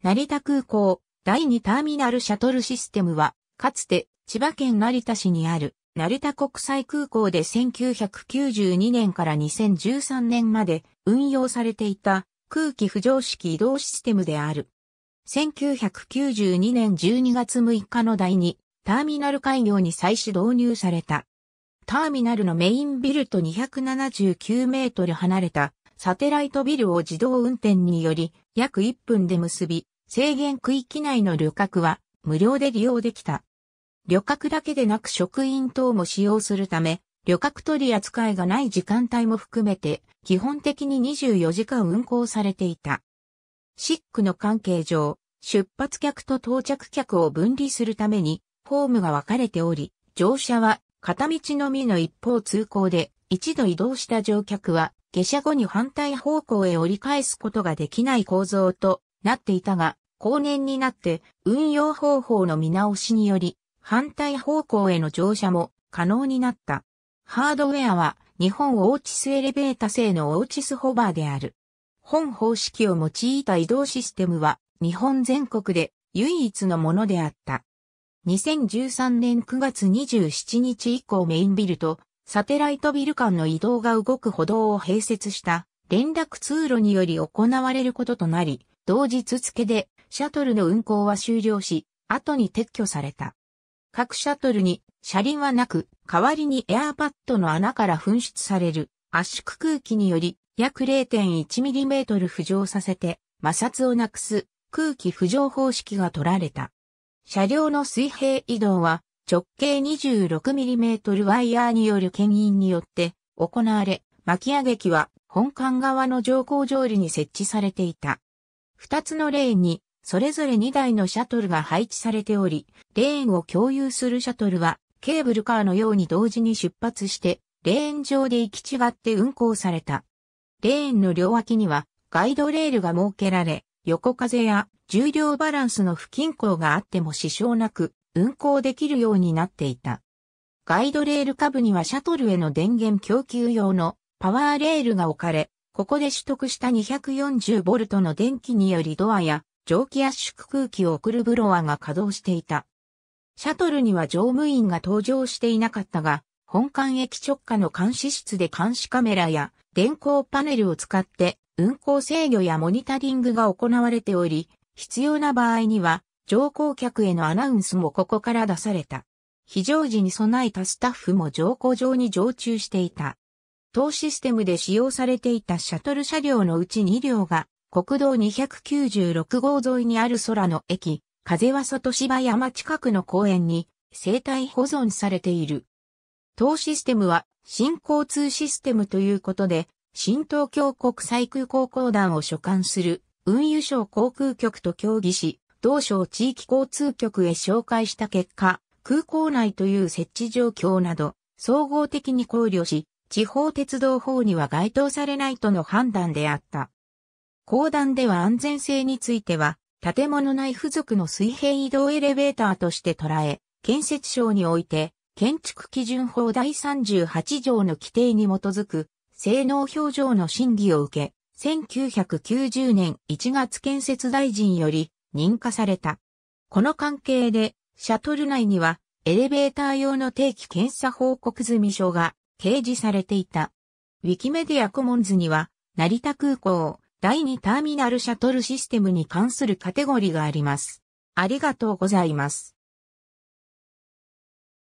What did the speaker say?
成田空港第2ターミナルシャトルシステムは、かつて千葉県成田市にある成田国際空港で1992年から2013年まで運用されていた空気浮上式移動システムである。1992年12月6日の第2ターミナル開業に再始導入された。ターミナルのメインビルと279メートル離れたサテライトビルを自動運転により約1分で結び、制限区域内の旅客は無料で利用できた。旅客だけでなく職員等も使用するため、旅客取り扱いがない時間帯も含めて、基本的に24時間運行されていた。シックの関係上、出発客と到着客を分離するために、ホームが分かれており、乗車は片道のみの一方通行で、一度移動した乗客は、下車後に反対方向へ折り返すことができない構造となっていたが、後年になって運用方法の見直しにより、反対方向への乗車も可能になった。ハードウェアは日本オーチスエレベータ製のオーチスホバーである。本方式を用いた移動システムは日本全国で唯一のものであった。2013年9月27日以降メインビルとサテライトビル間の移動が動く歩道を併設した連絡通路により行われることとなり、同日付でシャトルの運行は終了し、後に撤去された。各シャトルに車輪はなく、代わりにエアーパッドの穴から噴出される圧縮空気により約 0.1mm 浮上させて摩擦をなくす空気浮上方式が取られた。車両の水平移動は直径 26mm ワイヤーによる牽引によって行われ、巻き上げ機は本館側の乗降上理に設置されていた。二つのレーンに、それぞれ2台のシャトルが配置されており、レーンを共有するシャトルは、ケーブルカーのように同時に出発して、レーン上で行き違って運行された。レーンの両脇には、ガイドレールが設けられ、横風や重量バランスの不均衡があっても支障なく、運行できるようになっていた。ガイドレール下部にはシャトルへの電源供給用のパワーレールが置かれ、ここで取得した 240V の電気によりドアや蒸気圧縮空気を送るブロワが稼働していた。シャトルには乗務員が搭乗していなかったが、本館駅直下の監視室で監視カメラや電光パネルを使って運行制御やモニタリングが行われており、必要な場合には乗降客へのアナウンスもここから出された。非常時に備えたスタッフも乗降場に常駐していた。当システムで使用されていたシャトル車両のうち2両が、国道296号沿いにある空の駅、風は外芝山近くの公園に生態保存されている。当システムは新交通システムということで、新東京国際空港公団を所管する運輸省航空局と協議し、同省地域交通局へ紹介した結果、空港内という設置状況など、総合的に考慮し、地方鉄道法には該当されないとの判断であった。公団では安全性については、建物内付属の水平移動エレベーターとして捉え、建設省において、建築基準法第38条の規定に基づく、性能表情の審議を受け、1990年1月建設大臣より認可された。この関係で、シャトル内には、エレベーター用の定期検査報告済み書が掲示されていた。ウィキメディアコモンズには、成田空港、第2ターミナルシャトルシステムに関するカテゴリがあります。ありがとうございます。